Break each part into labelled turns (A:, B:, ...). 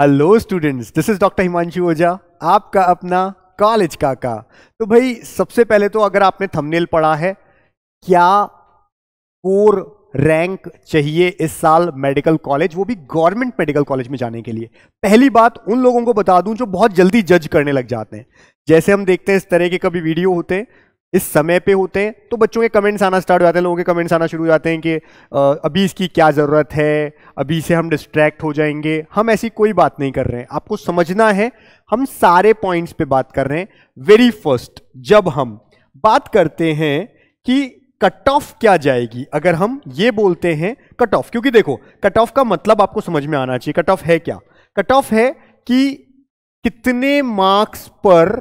A: hello students this is doctor Himanshu Ojha आपका अपना college काका तो भाई सबसे पहले तो अगर आपने थंबनेल पढ़ा है क्या कोर रैंक चाहिए इस साल मेडिकल कॉलेज वो भी गवर्नमेंट मेडिकल कॉलेज में जाने के लिए पहली बात उन लोगों को बता दूं जो बहुत जल्दी जज करने लग जाते हैं जैसे हम देखते हैं इस तरह के कभी वीडियो होते हैं इस समय पे होते हैं तो बच्चों के कमेंट्स आना स्टार्ट हो जाते हैं लोगों के कमेंट्स आना शुरू हो जाते हैं कि अभी इसकी क्या ज़रूरत है अभी से हम डिस्ट्रैक्ट हो जाएंगे हम ऐसी कोई बात नहीं कर रहे हैं आपको समझना है हम सारे पॉइंट्स पे बात कर रहे हैं वेरी फर्स्ट जब हम बात करते हैं कि कट ऑफ क्या जाएगी अगर हम ये बोलते हैं कट ऑफ क्योंकि देखो कट ऑफ का मतलब आपको समझ में आना चाहिए कट ऑफ है क्या कट ऑफ है कि कितने मार्क्स पर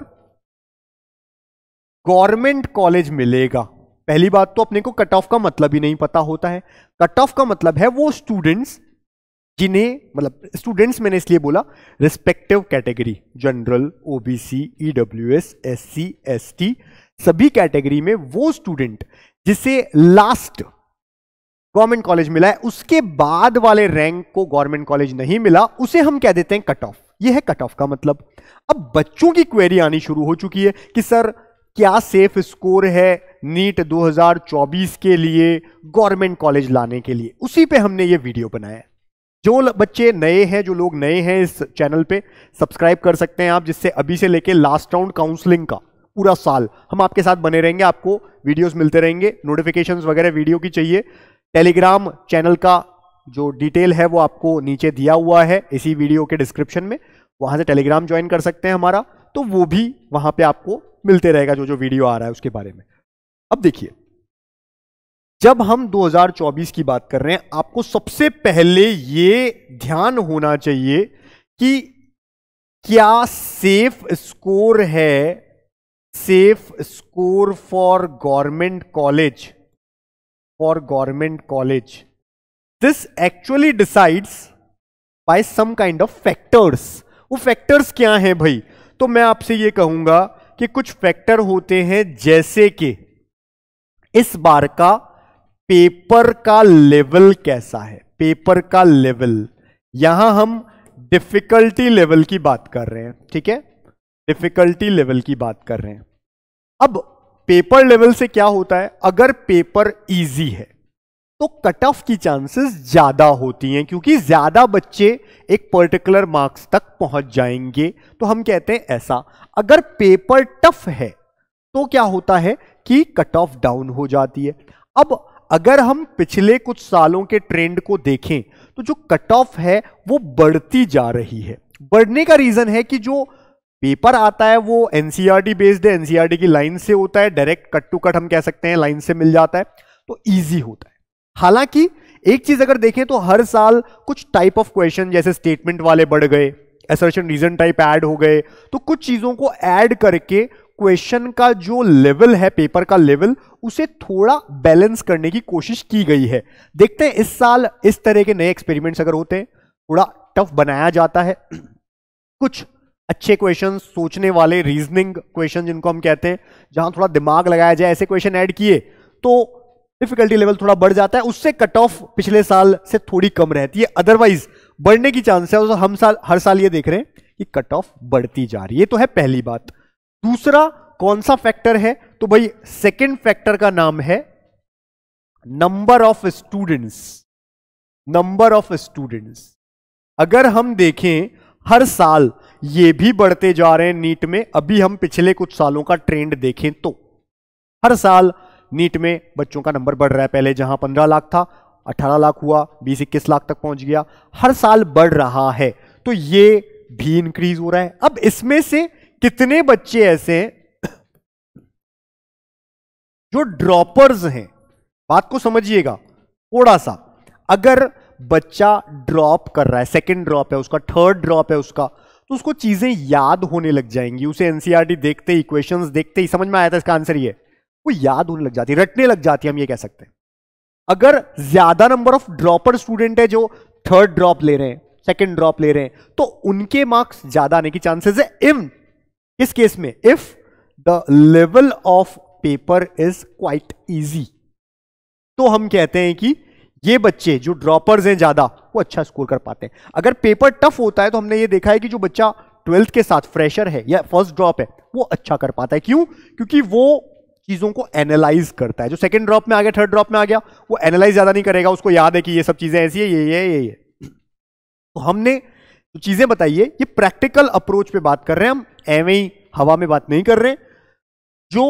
A: गवर्नमेंट कॉलेज मिलेगा पहली बात तो अपने को कट ऑफ का मतलब ही नहीं पता होता है कट ऑफ का मतलब है वो स्टूडेंट्स जिन्हें मतलब स्टूडेंट्स मैंने इसलिए बोला respective category general OBC EWS SC ST सभी कैटेगरी में वो स्टूडेंट जिसे लास्ट गवर्नमेंट कॉलेज मिला है उसके बाद वाले रैंक को गवर्नमेंट कॉलेज नहीं मिला उसे हम कह देते हैं कट ऑफ यह है कट ऑफ का मतलब अब बच्चों की क्वेरी आनी शुरू हो चुकी है कि सर क्या सेफ स्कोर है नीट 2024 के लिए गवर्नमेंट कॉलेज लाने के लिए उसी पे हमने ये वीडियो बनाया जो बच्चे नए हैं जो लोग नए हैं इस चैनल पे सब्सक्राइब कर सकते हैं आप जिससे अभी से लेके लास्ट राउंड काउंसलिंग का पूरा साल हम आपके साथ बने रहेंगे आपको वीडियोस मिलते रहेंगे नोटिफिकेशंस वगैरह वीडियो की चाहिए टेलीग्राम चैनल का जो डिटेल है वो आपको नीचे दिया हुआ है इसी वीडियो के डिस्क्रिप्शन में वहाँ से टेलीग्राम ज्वाइन कर सकते हैं हमारा तो वो भी वहां पे आपको मिलते रहेगा जो जो वीडियो आ रहा है उसके बारे में अब देखिए जब हम 2024 की बात कर रहे हैं आपको सबसे पहले ये ध्यान होना चाहिए कि क्या सेफ स्कोर है safe score for government college for government college this actually decides by some kind of factors वो फैक्टर्स क्या हैं भाई तो मैं आपसे यह कहूंगा कि कुछ फैक्टर होते हैं जैसे कि इस बार का पेपर का लेवल कैसा है पेपर का लेवल यहां हम डिफिकल्टी लेवल की बात कर रहे हैं ठीक है डिफिकल्टी लेवल की बात कर रहे हैं अब पेपर लेवल से क्या होता है अगर पेपर इजी है तो कट ऑफ की चांसेस ज़्यादा होती हैं क्योंकि ज़्यादा बच्चे एक पर्टिकुलर मार्क्स तक पहुंच जाएंगे तो हम कहते हैं ऐसा अगर पेपर टफ है तो क्या होता है कि कट ऑफ डाउन हो जाती है अब अगर हम पिछले कुछ सालों के ट्रेंड को देखें तो जो कट ऑफ है वो बढ़ती जा रही है बढ़ने का रीज़न है कि जो पेपर आता है वो एनसीईआरटी बेस्ड e है एनसीईआरटी e की लाइन से होता है डायरेक्ट कट टू कट हम कह सकते हैं लाइन से मिल जाता है तो ईजी होता है हालांकि एक चीज अगर देखें तो हर साल कुछ टाइप ऑफ क्वेश्चन जैसे स्टेटमेंट वाले बढ़ गए एसर्शन रीजन टाइप ऐड हो गए तो कुछ चीजों को ऐड करके क्वेश्चन का जो लेवल है पेपर का लेवल उसे थोड़ा बैलेंस करने की कोशिश की गई है देखते हैं इस साल इस तरह के नए एक्सपेरिमेंट्स अगर होते हैं थोड़ा टफ बनाया जाता है कुछ अच्छे क्वेश्चन सोचने वाले रीजनिंग क्वेश्चन जिनको हम कहते हैं जहां थोड़ा दिमाग लगाया जाए ऐसे क्वेश्चन ऐड किए तो डिफिकल्टी लेवल थोड़ा बढ़ जाता है उससे कट ऑफ पिछले साल से थोड़ी कम रहती है अदरवाइज बढ़ने की चांस है हम साल हर साल ये देख रहे हैं कि कट ऑफ बढ़ती जा रही है तो है पहली बात दूसरा कौन सा फैक्टर है तो भाई सेकेंड फैक्टर का नाम है number of students number of students अगर हम देखें हर साल ये भी बढ़ते जा रहे हैं नीट में अभी हम पिछले कुछ सालों का ट्रेंड देखें तो हर साल नीट में बच्चों का नंबर बढ़ रहा है पहले जहां पंद्रह लाख था अठारह लाख हुआ बीस इक्कीस लाख तक पहुंच गया हर साल बढ़ रहा है तो ये भी इंक्रीज हो रहा है अब इसमें से कितने बच्चे ऐसे हैं जो ड्रॉपर्स हैं बात को समझिएगा थोड़ा सा अगर बच्चा ड्रॉप कर रहा है सेकंड ड्रॉप है उसका थर्ड ड्रॉप है उसका तो उसको चीजें याद होने लग जाएंगी उसे एनसीआरटी e देखते ही इक्वेशंस देखते ही समझ में आया था इसका आंसर ये वो याद होने लग जाती है रटने लग जाती है हम ये कह सकते हैं अगर ज्यादा नंबर ऑफ ड्रॉपर स्टूडेंट है जो थर्ड ड्रॉप ले रहे हैं सेकेंड ड्रॉप ले रहे हैं तो उनके मार्क्स ज्यादा आने की चांसेस है इवन इस केस में if the level of paper is quite easy तो हम कहते हैं कि ये बच्चे जो ड्रॉपर्स हैं ज्यादा वो अच्छा स्कोर कर पाते हैं अगर पेपर टफ होता है तो हमने ये देखा है कि जो बच्चा ट्वेल्थ के साथ फ्रेशर है या फर्स्ट ड्रॉप है वो अच्छा कर पाता है क्यों क्योंकि वो चीज़ों को एनालाइज करता है जो सेकंड ड्रॉप में आ गया थर्ड ड्रॉप में आ गया वो एनालाइज ज़्यादा नहीं करेगा उसको याद है कि ये सब चीज़ें ऐसी है ये ये ये ये तो हमने जो चीज़ें बताइए ये प्रैक्टिकल अप्रोच पे बात कर रहे हैं हम एवं ही हवा में बात नहीं कर रहे जो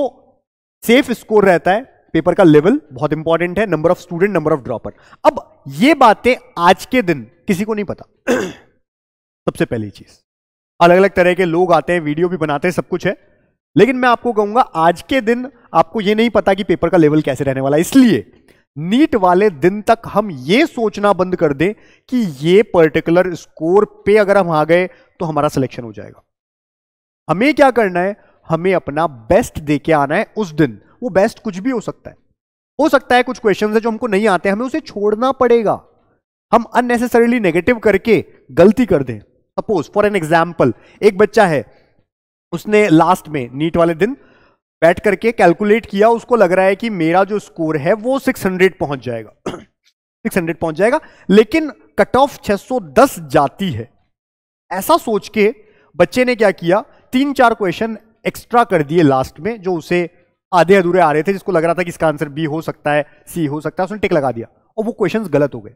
A: सेफ स्कोर रहता है पेपर का लेवल बहुत इंपॉर्टेंट है number of student number of dropper अब ये बातें आज के दिन किसी को नहीं पता सबसे पहली चीज़ अलग अलग तरह के लोग आते हैं वीडियो भी बनाते हैं सब कुछ है लेकिन मैं आपको कहूंगा आज के दिन आपको यह नहीं पता कि पेपर का लेवल कैसे रहने वाला इसलिए नीट वाले दिन तक हम ये सोचना बंद कर दें कि ये पर्टिकुलर स्कोर पे अगर हम आ गए तो हमारा सिलेक्शन हो जाएगा हमें क्या करना है हमें अपना बेस्ट दे के आना है उस दिन वो बेस्ट कुछ भी हो सकता है हो सकता है कुछ क्वेश्चन है जो हमको नहीं आते हमें उसे छोड़ना पड़ेगा हम अननेसेसरीली नेगेटिव करके गलती कर दें सपोज फॉर एन एग्जाम्पल एक बच्चा है उसने लास्ट में नीट वाले दिन बैठ करके कैलकुलेट किया उसको लग रहा है कि मेरा जो स्कोर है वो 600 पहुंच जाएगा 600 पहुंच जाएगा लेकिन कट ऑफ 610 जाती है ऐसा सोच के बच्चे ने क्या किया तीन चार क्वेश्चन एक्स्ट्रा कर दिए लास्ट में जो उसे आधे अधूरे आ रहे थे जिसको लग रहा था कि इसका आंसर बी हो सकता है सी हो सकता है उसने टिक लगा दिया और वो क्वेश्चन गलत हो गए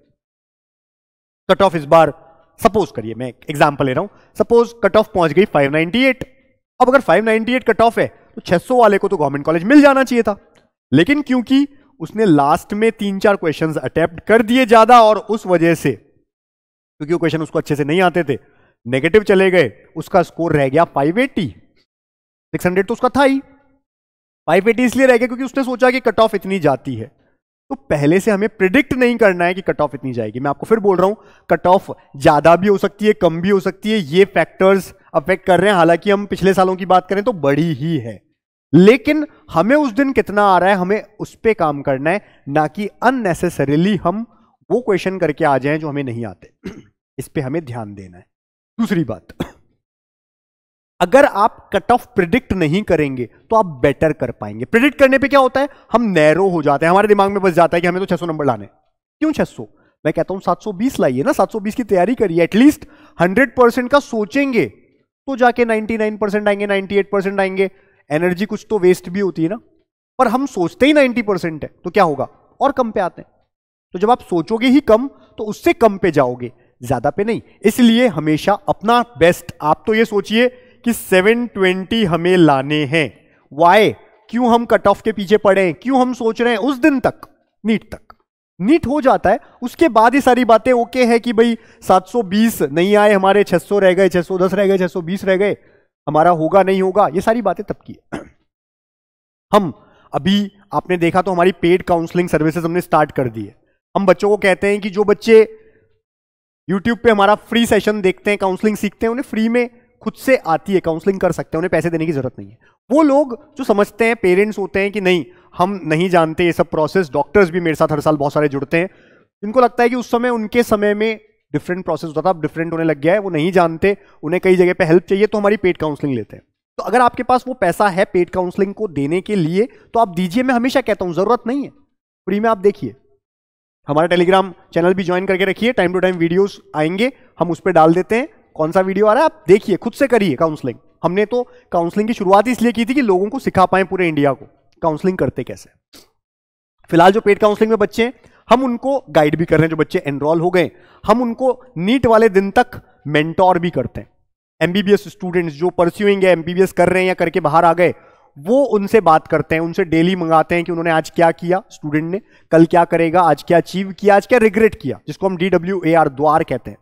A: कट ऑफ इस बार सपोज करिए मैं एग्जाम्पल ले रहा हूं सपोज कट ऑफ पहुंच गई 598 अब अगर 598 कट ऑफ है तो 600 वाले को तो गवर्नमेंट कॉलेज मिल जाना चाहिए था लेकिन क्योंकि उसने लास्ट में तीन चार क्वेश्चन अटेप्ट कर दिए ज्यादा और उस वजह से क्योंकि वो क्वेश्चन उसको अच्छे से नहीं आते थे नेगेटिव चले गए उसका स्कोर रह गया 580 600 तो उसका था ही 580 इसलिए रह गया क्योंकि उसने सोचा कि कट ऑफ इतनी जाती है तो पहले से हमें प्रिडिक्ट नहीं करना है कि कट ऑफ इतनी जाएगी मैं आपको फिर बोल रहा हूं कट ऑफ ज्यादा भी हो सकती है कम भी हो सकती है ये फैक्टर्स अफेक्ट कर रहे हैं हालांकि हम पिछले सालों की बात करें तो बड़ी ही है लेकिन हमें उस दिन कितना आ रहा है हमें उस पर काम करना है ना कि अननेसेसरीली हम वो क्वेश्चन करके आ जाए जो हमें नहीं आते इस पर हमें ध्यान देना है दूसरी बात अगर आप कट ऑफ प्रिडिक्ट नहीं करेंगे तो आप बेटर कर पाएंगे प्रिडिक्ट करने पे क्या होता है हम नैरो हो जाते हैं हमारे दिमाग में बस जाता है कि हमें तो 600 नंबर लाने क्यों 600 मैं कहता हूं 720 लाइए ना 720 की तैयारी करिए एटलीस्ट 100 परसेंट का सोचेंगे तो जाके 99 परसेंट आएंगे 98 परसेंट आएंगे एनर्जी कुछ तो वेस्ट भी होती है ना पर हम सोचते ही 90 परसेंट है तो क्या होगा और कम पे आते हैं तो जब आप सोचोगे ही कम तो उससे कम पे जाओगे ज्यादा पे नहीं इसलिए हमेशा अपना बेस्ट आप तो ये सोचिए कि 720 हमें लाने हैं वाई क्यों हम कट ऑफ के पीछे पड़े हैं क्यों हम सोच रहे हैं उस दिन तक नीट तक नीट हो जाता है उसके बाद ये सारी बातें ओके है कि भाई 720 नहीं आए हमारे 600 रह गए 610 रह गए 620 रह गए हमारा होगा नहीं होगा ये सारी बातें तब की हम अभी आपने देखा तो हमारी पेड काउंसलिंग सर्विसेज हमने स्टार्ट कर दी है हम बच्चों को कहते हैं कि जो बच्चे यूट्यूब पे हमारा फ्री सेशन देखते हैं काउंसलिंग सीखते हैं उन्हें फ्री में खुद से आती है काउंसलिंग कर सकते हैं उन्हें पैसे देने की जरूरत नहीं है वो लोग जो समझते हैं पेरेंट्स होते हैं कि नहीं हम नहीं जानते ये सब प्रोसेस डॉक्टर्स भी मेरे साथ हर साल बहुत सारे जुड़ते हैं इनको लगता है कि उस समय उनके समय में डिफरेंट प्रोसेस होता था डिफरेंट होने लग गया है वो नहीं जानते उन्हें कई जगह पर हेल्प चाहिए तो हमारी पेड काउंसलिंग लेते हैं तो अगर आपके पास वो पैसा है पेड काउंसलिंग को देने के लिए तो आप दीजिए मैं हमेशा कहता हूँ जरूरत नहीं है फ्री में आप देखिए हमारा टेलीग्राम चैनल भी ज्वाइन करके रखिए टाइम टू टाइम वीडियोस आएंगे हम उस पर डाल देते हैं कौन सा वीडियो आ रहा है आप देखिए खुद से करिए काउंसलिंग हमने तो काउंसलिंग की शुरुआत इसलिए की थी कि लोगों को सिखा पाए पूरे इंडिया को काउंसलिंग करते कैसे फिलहाल जो पेड काउंसलिंग में बच्चे हैं हम उनको गाइड भी कर रहे हैं जो बच्चे एनरोल हो गए हम उनको नीट वाले दिन तक मेंटोर भी करते हैं एमबीबीएस स्टूडेंट्स जो परस्यूइंग है एमबीबीएस कर रहे हैं या करके बाहर आ गए वो उनसे बात करते हैं उनसे डेली मंगाते हैं कि उन्होंने आज क्या किया स्टूडेंट ने कल क्या करेगा आज क्या अचीव किया आज क्या रिग्रेट किया जिसको हम डी द्वार कहते हैं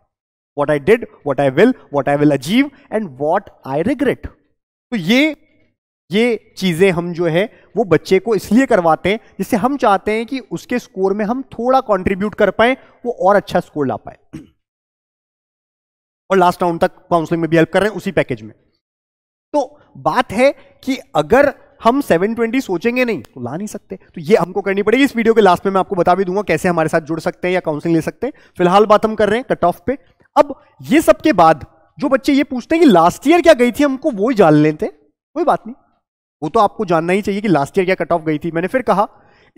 A: what I did what I will what I will achieve and what I regret तो ये ये चीज़ें हम जो है वो बच्चे को इसलिए करवाते हैं जिससे हम चाहते हैं कि उसके स्कोर में हम थोड़ा कॉन्ट्रीब्यूट कर पाए वो और अच्छा स्कोर ला पाए और लास्ट राउंड तक काउंसलिंग में भी हेल्प कर रहे हैं उसी पैकेज में तो बात है कि अगर हम 720 सोचेंगे नहीं तो ला नहीं सकते तो ये हमको करनी पड़ेगी इस वीडियो के लास्ट में मैं आपको बता भी दूंगा कैसे हमारे साथ जुड़ सकते हैं या काउंसलिंग ले सकते हैं फिलहाल बात हम कर रहे हैं कट ऑफ पे अब ये सब के बाद जो बच्चे ये पूछते हैं कि लास्ट ईयर क्या गई थी हमको वो ही जान लेते कोई बात नहीं वो तो आपको जानना ही चाहिए कि लास्ट ईयर क्या कट ऑफ गई थी मैंने फिर कहा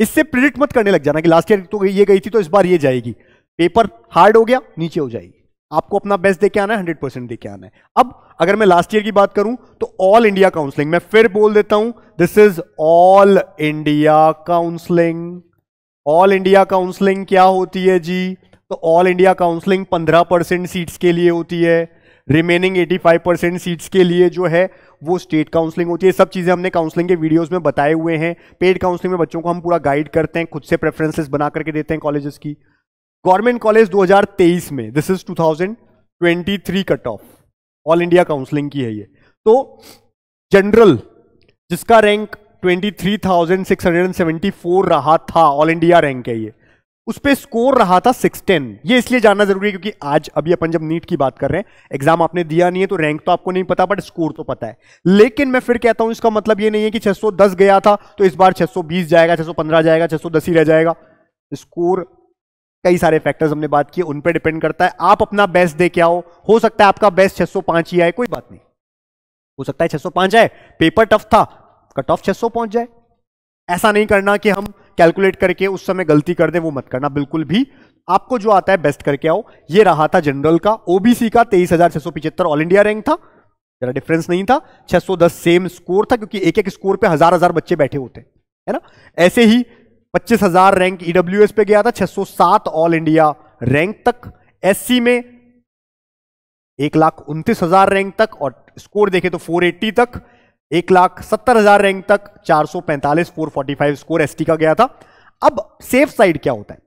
A: इससे प्रिडिक्ट मत करने लग जाना कि लास्ट ईयर तो ये गई थी तो इस बार ये जाएगी पेपर हार्ड हो गया नीचे हो जाएगी आपको अपना बेस्ट देके आना है हंड्रेड परसेंट देके आना है अब अगर मैं लास्ट ईयर की बात करूं तो ऑल इंडिया काउंसलिंग मैं फिर बोल देता हूं this is all India counselling all India counselling क्या होती है जी तो all India counselling 15 percent seats के लिए होती है रिमेनिंग 85 परसेंट सीट्स के लिए जो है वो स्टेट काउंसलिंग होती है सब चीज़ें हमने काउंसलिंग के वीडियोस में बताए हुए हैं पेड काउंसलिंग में बच्चों को हम पूरा गाइड करते हैं खुद से प्रेफरेंसेस बना करके देते हैं कॉलेजेस की गवर्नमेंट कॉलेज 2023 में this is 2023 cut off all India counselling की है ये तो जनरल जिसका रैंक 23,674 रहा था ऑल इंडिया रैंक है ये उस पर स्कोर रहा था सिक्स टेन ये इसलिए जानना जरूरी है क्योंकि आज अभी अपन जब नीट की बात कर रहे हैं एग्जाम आपने दिया नहीं है तो रैंक तो आपको नहीं पता बट स्कोर तो पता है लेकिन मैं फिर कहता हूं इसका मतलब ये नहीं है कि 610 गया था तो इस बार 620 जाएगा 615 जाएगा 610 ही रह जाएगा स्कोर कई सारे फैक्टर्स हमने बात किए उन पर डिपेंड करता है आप अपना बेस्ट दे के आओ हो सकता है आपका बेस्ट पांच ही आए कोई बात नहीं हो सकता है पांच आए पेपर टफ था कट ऑफ सौ पहुंच जाए ऐसा नहीं करना कि हम कैलकुलेट करके उस समय गलती कर दे वो मत करना बिल्कुल भी आपको जो आता है बेस्ट करके आओ ये रहा था जनरल का ओबीसी का तेईस हजार छह सौ ऑल इंडिया रैंक था जरा डिफरेंस नहीं था दस सेम स्कोर था क्योंकि एक एक स्कोर पे हजार हजार बच्चे बैठे होते है ना ऐसे ही पच्चीस हजार रैंक ईडब्ल्यू e पे गया था सात ऑल इंडिया रैंक तक एस में एक लाख उनतीस हजार रैंक तक और स्कोर देखे तो 480 तक एक लाख सत्तर हजार रैंक तक 445 445 स्कोर एसटी का गया था अब सेफ साइड क्या होता है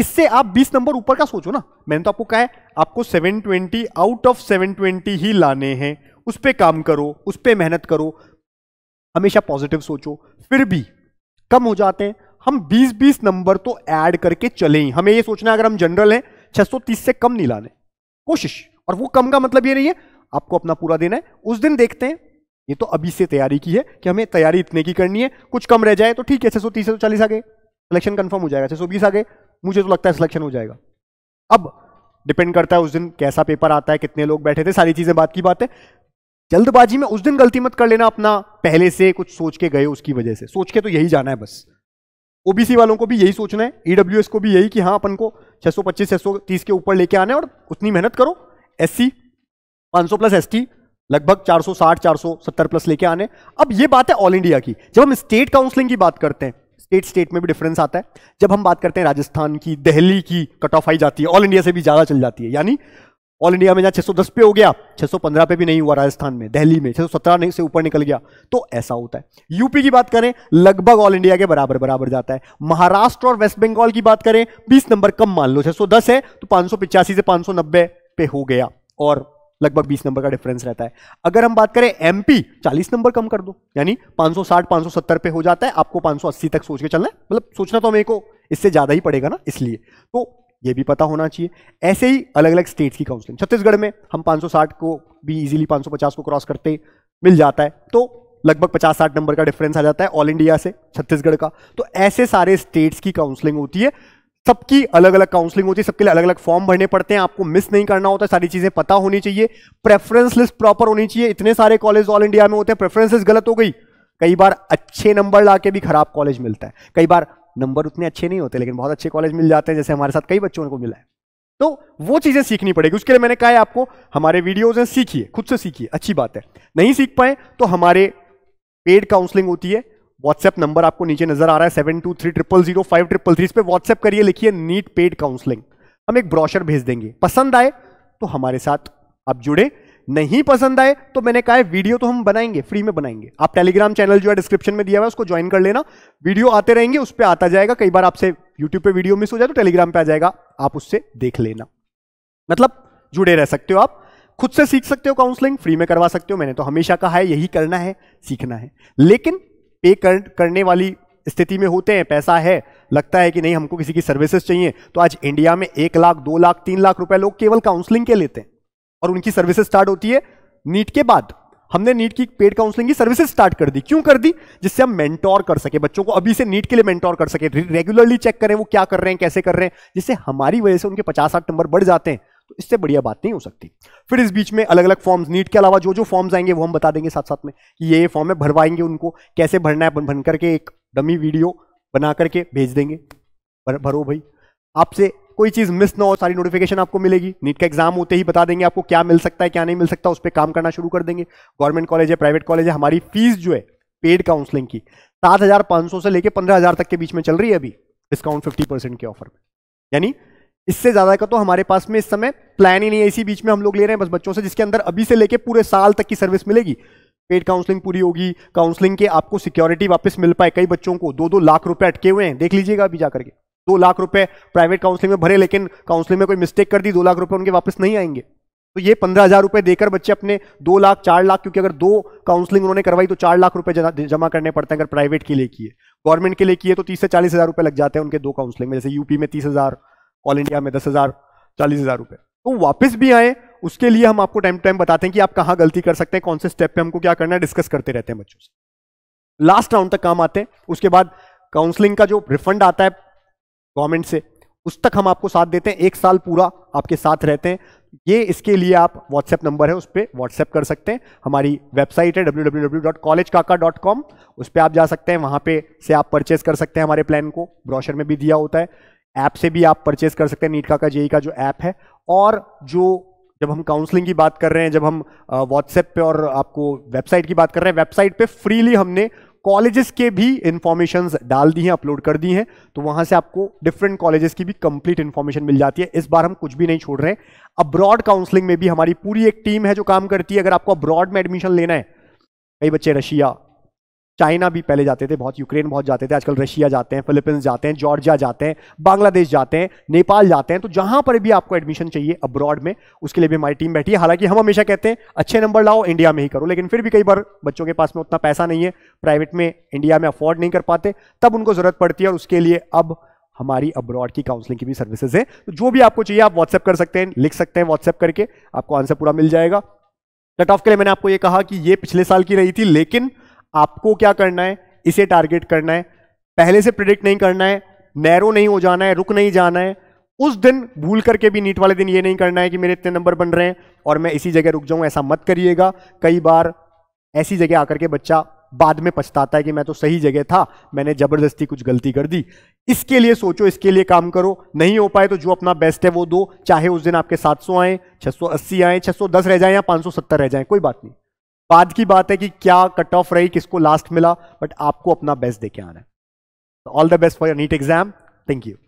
A: इससे आप 20 नंबर ऊपर का सोचो ना मैंने तो आपको कहा है आपको 720 आउट ऑफ 720 ही लाने हैं उस पर काम करो उस पर मेहनत करो हमेशा पॉजिटिव सोचो फिर भी कम हो जाते हैं हम 20-20 नंबर तो ऐड करके चले ही हमें ये सोचना है अगर हम जनरल हैं 630 से कम नहीं लाने कोशिश और वो कम का मतलब ये नहीं है आपको अपना पूरा देना है उस दिन देखते हैं ये तो अभी से तैयारी की है कि हमें तैयारी इतने की करनी है कुछ कम रह जाए तो ठीक है छह सौ तीस सौ तो चालीस आगे सिलेक्शन कंफर्म हो जाएगा छह सौ बीस आगे मुझे तो लगता है सिलेक्शन हो जाएगा अब डिपेंड करता है उस दिन कैसा पेपर आता है कितने लोग बैठे थे सारी चीजें बात की बात है जल्दबाजी में उस दिन गलती मत कर लेना अपना पहले से कुछ सोच के गए उसकी वजह से सोच के तो यही जाना है बस ओबीसी वालों को भी यही सोचना है ईडब्ल्यू e को भी यही कि हाँ अपन को सौ तीस के ऊपर लेके आना है और उतनी मेहनत करो एससी सौ प्लस एसटी लगभग 460 470 प्लस लेके आने अब ये बात है ऑल इंडिया की जब हम स्टेट काउंसलिंग की बात करते हैं स्टेट स्टेट में भी डिफरेंस आता है जब हम बात करते हैं राजस्थान की दिल्ली की कट ऑफ आई जाती है ऑल इंडिया से भी ज़्यादा चल जाती है यानी ऑल इंडिया में जहाँ 610 पे हो गया 615 पे भी नहीं हुआ राजस्थान में दिल्ली में 617 नहीं से ऊपर निकल गया तो ऐसा होता है यूपी की बात करें लगभग ऑल इंडिया के बराबर बराबर जाता है महाराष्ट्र और वेस्ट बंगाल की बात करें 20 नंबर कम मान लो 610 है तो पाँच से पाँच पे हो गया और लगभग 20 नंबर का डिफरेंस रहता है अगर हम बात करें एमपी 40 नंबर कम कर दो यानी 560 570 पे हो जाता है आपको 580 तक सोच के चलना है मतलब सोचना तो मेरे को इससे ज़्यादा ही पड़ेगा ना इसलिए तो ये भी पता होना चाहिए ऐसे ही अलग अलग स्टेट्स की काउंसलिंग छत्तीसगढ़ में हम 560 को भी इजिली 550 को क्रॉस करते मिल जाता है तो लगभग 50-60 नंबर का डिफरेंस आ जाता है ऑल इंडिया से छत्तीसगढ़ का तो ऐसे सारे स्टेट्स की काउंसलिंग होती है सबकी अलग अलग काउंसलिंग होती है सबके लिए अलग अलग फॉर्म भरने पड़ते हैं आपको मिस नहीं करना होता सारी चीज़ें पता होनी चाहिए प्रेफरेंस लिस्ट प्रॉपर होनी चाहिए इतने सारे कॉलेज ऑल इंडिया में होते हैं प्रेफरेंस गलत हो गई कई बार अच्छे नंबर ला के भी खराब कॉलेज मिलता है कई बार नंबर उतने अच्छे नहीं होते लेकिन बहुत अच्छे कॉलेज मिल जाते हैं जैसे हमारे साथ कई बच्चों को मिला है तो वो चीज़ें सीखनी पड़ेगी उसके लिए मैंने कहा है आपको हमारे वीडियोज़ हैं सीखिए खुद से सीखिए अच्छी बात है नहीं सीख पाए तो हमारे पेड काउंसलिंग होती है व्हाट्सएप नंबर आपको नीचे नजर आ रहा है seven two three triple zero five triple three इस पर व्हाट्सएप करिए लिखिए नीट पेड काउंसलिंग हम एक ब्रोशर भेज देंगे पसंद आए तो हमारे साथ आप जुड़े नहीं पसंद आए तो मैंने कहा है वीडियो तो हम बनाएंगे फ्री में बनाएंगे आप टेलीग्राम चैनल जो है डिस्क्रिप्शन में दिया हुआ है उसको ज्वाइन कर लेना वीडियो आते रहेंगे उस पर आता जाएगा कई बार आपसे यूट्यूब पे वीडियो मिस हो जाए तो टेलीग्राम पे आ जाएगा आप उससे देख लेना मतलब जुड़े रह सकते हो आप खुद से सीख सकते हो काउंसलिंग फ्री में करवा सकते हो मैंने तो हमेशा कहा है यही करना है सीखना है लेकिन पे कर, करने वाली स्थिति में होते हैं पैसा है लगता है कि नहीं हमको किसी की सर्विसेज चाहिए तो आज इंडिया में एक लाख दो लाख तीन लाख रुपए लोग केवल काउंसलिंग के लेते हैं और उनकी सर्विसेज स्टार्ट होती है नीट के बाद हमने नीट की पेड काउंसलिंग की सर्विसेज स्टार्ट कर दी क्यों कर दी जिससे हम मेंटोर कर सके बच्चों को अभी से नीट के लिए मेंटोर कर सके रेगुलरली चेक करें वो क्या कर रहे हैं कैसे कर रहे हैं जिससे हमारी वजह से उनके पचास साठ नंबर बढ़ जाते हैं तो इससे बढ़िया बात नहीं हो सकती फिर इस बीच में अलग अलग फॉर्म्स नीट के अलावा जो जो फॉर्म्स आएंगे वो हम बता देंगे साथ साथ में कि ये ये फॉर्म है भरवाएंगे उनको कैसे भरना है भन करके एक डमी वीडियो बना करके भेज देंगे भर, भरो भाई आपसे कोई चीज़ मिस ना हो सारी नोटिफिकेशन आपको मिलेगी नीट का एग्जाम होते ही बता देंगे आपको क्या मिल सकता है क्या नहीं मिल सकता उस पर काम करना शुरू कर देंगे गवर्नमेंट कॉलेज है प्राइवेट कॉलेज है हमारी फीस जो है पेड काउंसलिंग की सात हजार पांच सौ से लेकर पंद्रह हजार तक के बीच में चल रही है अभी डिस्काउंट फिफ्टी परसेंट के ऑफर में यानी इससे ज़्यादा का तो हमारे पास में इस समय प्लान ही नहीं है इसी बीच में हम लोग ले रहे हैं बस बच्चों से जिसके अंदर अभी से लेके पूरे साल तक की सर्विस मिलेगी पेड काउंसलिंग पूरी होगी काउंसलिंग के आपको सिक्योरिटी वापस मिल पाए कई बच्चों को दो दो लाख रुपए अटके हुए हैं देख लीजिएगा अभी जाकर के दो लाख रुपए प्राइवेट काउंसलिंग में भरे लेकिन काउंसलिंग में कोई मिस्टेक कर दी दो लाख रुपए उनके वापस नहीं आएंगे तो ये पंद्रह हजार रुपए देकर बच्चे अपने दो लाख चार लाख क्योंकि अगर दो काउंसलिंग उन्होंने करवाई तो चार लाख रुपए जमा करने पड़ते हैं अगर प्राइवेट के लिए किए गवर्नमेंट के लिए किए तो तीस से चालीस हजार रुपए लग जाते हैं उनके दो काउंसलिंग में जैसे यूपी में तीस हजार ऑल इंडिया में दस हज़ार चालीस हज़ार रुपए तो वापस भी आए उसके लिए हम आपको टाइम टाइम बताते हैं कि आप कहाँ गलती कर सकते हैं कौन से स्टेप पे हमको क्या करना है डिस्कस करते रहते हैं बच्चों से लास्ट राउंड तक काम आते हैं उसके बाद काउंसलिंग का जो रिफंड आता है गवर्नमेंट से उस तक हम आपको साथ देते हैं एक साल पूरा आपके साथ रहते हैं ये इसके लिए आप व्हाट्सएप नंबर है उस पर व्हाट्सएप कर सकते हैं हमारी वेबसाइट है www.collegekaka.com उस पर आप जा सकते हैं वहाँ पे से आप परचेज कर सकते हैं हमारे प्लान को ब्रोशर में भी दिया होता है ऐप से भी आप परचेज कर सकते हैं नीट का का जेई का जो ऐप है और जो जब हम काउंसलिंग की बात कर रहे हैं जब हम व्हाट्सएप पे और आपको वेबसाइट की बात कर रहे हैं वेबसाइट पे फ्रीली हमने कॉलेजेस के भी इंफॉर्मेशन डाल दी हैं अपलोड कर दी हैं तो वहां से आपको डिफरेंट कॉलेजेस की भी कंप्लीट इन्फॉर्मेशन मिल जाती है इस बार हम कुछ भी नहीं छोड़ रहे हैं अब्रॉड काउंसलिंग में भी हमारी पूरी एक टीम है जो काम करती है अगर आपको अब्रॉड में एडमिशन लेना है कई बच्चे रशिया चाइना भी पहले जाते थे बहुत यूक्रेन बहुत जाते थे आजकल रशिया जाते हैं फिलीपींस जाते हैं जॉर्जिया जाते हैं बांग्लादेश जाते हैं नेपाल जाते हैं तो जहां पर भी आपको एडमिशन चाहिए अब्रॉड में उसके लिए भी हमारी टीम बैठी है हालांकि हम हमेशा कहते हैं अच्छे नंबर लाओ इंडिया में ही करो लेकिन फिर भी कई बार बच्चों के पास में उतना पैसा नहीं है प्राइवेट में इंडिया में अफोर्ड नहीं कर पाते तब उनको जरूरत पड़ती है और उसके लिए अब हमारी अब्रॉड की काउंसलिंग की भी सर्विसेज है तो जो भी आपको चाहिए आप व्हाट्सएप कर सकते हैं लिख सकते हैं व्हाट्सएप करके आपको आंसर पूरा मिल जाएगा कट ऑफ के लिए मैंने आपको ये कहा कि ये पिछले साल की रही थी लेकिन आपको क्या करना है इसे टारगेट करना है पहले से प्रिडिक्ट नहीं करना है नैरो नहीं हो जाना है रुक नहीं जाना है उस दिन भूल करके भी नीट वाले दिन ये नहीं करना है कि मेरे इतने नंबर बन रहे हैं और मैं इसी जगह रुक जाऊं ऐसा मत करिएगा कई बार ऐसी जगह आकर के बच्चा बाद में पछताता है कि मैं तो सही जगह था मैंने जबरदस्ती कुछ गलती कर दी इसके लिए सोचो इसके लिए काम करो नहीं हो पाए तो जो अपना बेस्ट है वो दो चाहे उस दिन आपके 700 आए 680 आए 610 रह जाए या 570 रह जाए कोई बात नहीं बाद की बात है कि क्या कट ऑफ रही किसको लास्ट मिला बट आपको अपना बेस्ट देके आना है all the best for your NEET exam thank you